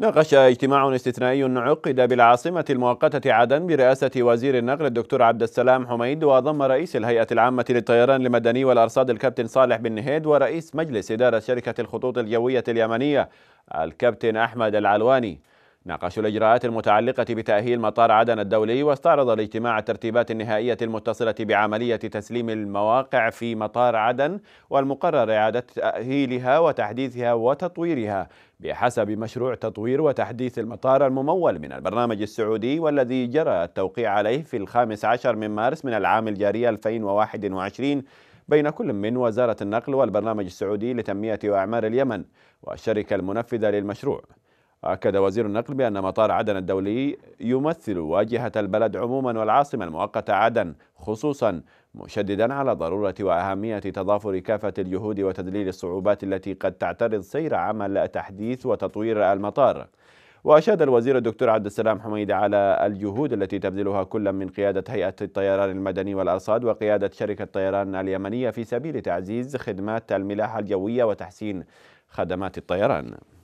ناقش اجتماع استثنائي عقد بالعاصمة المؤقتة عدن برئاسة وزير النقل الدكتور عبد السلام حميد وضم رئيس الهيئة العامة للطيران المدني والأرصاد الكابتن صالح بن نهيد ورئيس مجلس إدارة شركة الخطوط الجوية اليمنية الكابتن أحمد العلواني ناقشوا الإجراءات المتعلقة بتأهيل مطار عدن الدولي واستعرض الاجتماع الترتيبات النهائية المتصلة بعملية تسليم المواقع في مطار عدن والمقرر إعادة تأهيلها وتحديثها وتطويرها بحسب مشروع تطوير وتحديث المطار الممول من البرنامج السعودي والذي جرى التوقيع عليه في الخامس عشر من مارس من العام الجاري 2021 بين كل من وزارة النقل والبرنامج السعودي لتنمية وأعمار اليمن والشركة المنفذة للمشروع وأكد وزير النقل بأن مطار عدن الدولي يمثل واجهة البلد عموما والعاصمة المؤقتة عدن خصوصا مشددا على ضرورة وأهمية تضافر كافة الجهود وتذليل الصعوبات التي قد تعترض سير عمل تحديث وتطوير المطار وأشاد الوزير الدكتور عبد السلام حميد على الجهود التي تبذلها كل من قيادة هيئة الطيران المدني والأرصاد وقيادة شركة طيران اليمنية في سبيل تعزيز خدمات الملاحة الجوية وتحسين خدمات الطيران